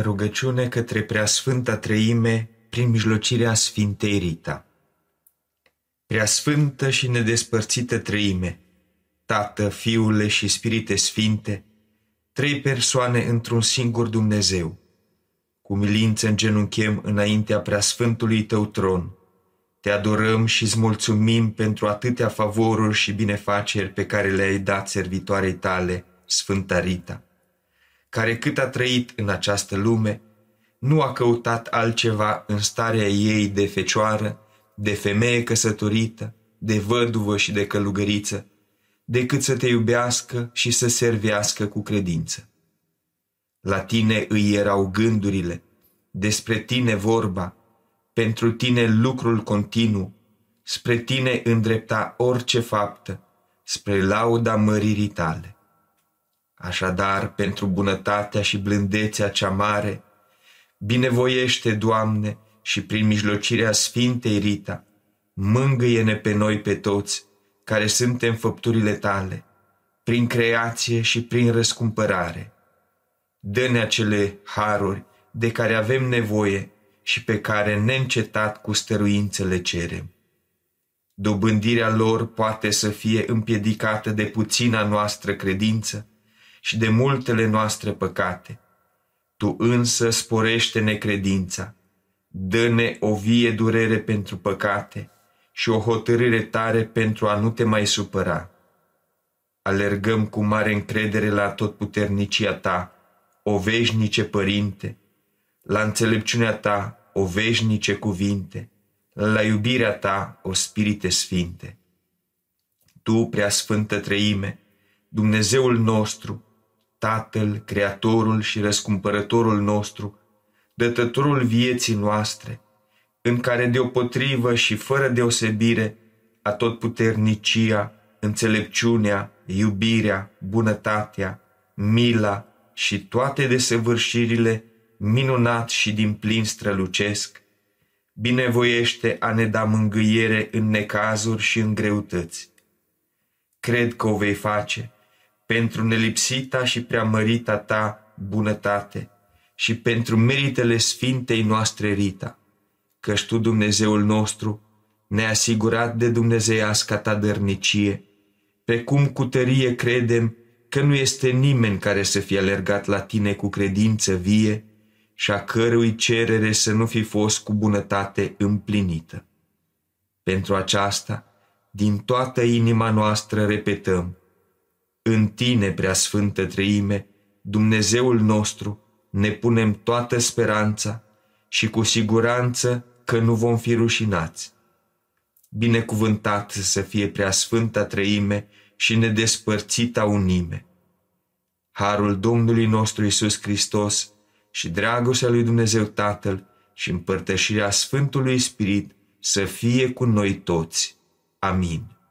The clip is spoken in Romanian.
rugăciune către Preasfânta Treime prin mijlocirea Sfintei Rita. Preasfântă și nedespărțită Treime, Tată, Fiule și Spirite Sfinte, trei persoane într-un singur Dumnezeu, cu milință îngenunchem înaintea Preasfântului Tău tron. Te adorăm și îți mulțumim pentru atâtea favoruri și binefaceri pe care le-ai dat servitoarei tale, Sfânta Rita care cât a trăit în această lume, nu a căutat altceva în starea ei de fecioară, de femeie căsătorită, de văduvă și de călugăriță, decât să te iubească și să servească cu credință. La tine îi erau gândurile, despre tine vorba, pentru tine lucrul continuu, spre tine îndrepta orice faptă, spre lauda măririi tale. Așadar, pentru bunătatea și blândețea cea mare, binevoiește, Doamne, și prin mijlocirea Sfintei Rita, mângâie-ne pe noi pe toți, care suntem făpturile tale, prin creație și prin răscumpărare. Dă-ne acele haruri de care avem nevoie și pe care neîncetat cu stăruință le cerem. Dobândirea lor poate să fie împiedicată de puțina noastră credință, și de multele noastre păcate. Tu însă sporește necredința, dă-ne o vie durere pentru păcate și o hotărâre tare pentru a nu te mai supăra. Alergăm cu mare încredere la tot puternicia ta, o veșnice părinte, la înțelepciunea ta, o veșnice cuvinte, la iubirea ta, o spirite sfinte. Tu, prea sfântă treime, Dumnezeul nostru, Tatăl, Creatorul și Răscumpărătorul nostru, Dătătorul vieții noastre, în care deopotrivă și fără deosebire atotputernicia, înțelepciunea, iubirea, bunătatea, mila și toate desăvârșirile minunat și din plin strălucesc, binevoiește a ne da mângâiere în necazuri și în greutăți. Cred că o vei face – pentru nelipsita și preamărita ta bunătate și pentru meritele Sfintei noastre Rita, căci Tu, Dumnezeul nostru, ne-ai asigurat de dumnezeiasca ta dărnicie, cum cu tărie credem că nu este nimeni care să fie alergat la tine cu credință vie și a cărui cerere să nu fi fost cu bunătate împlinită. Pentru aceasta, din toată inima noastră repetăm, în tine, preasfântă treime, Dumnezeul nostru, ne punem toată speranța și cu siguranță că nu vom fi rușinați. Binecuvântat să fie sfânta treime și nedespărțita unime. Harul Domnului nostru Isus Hristos și dragostea lui Dumnezeu Tatăl și împărtășirea Sfântului Spirit să fie cu noi toți. Amin.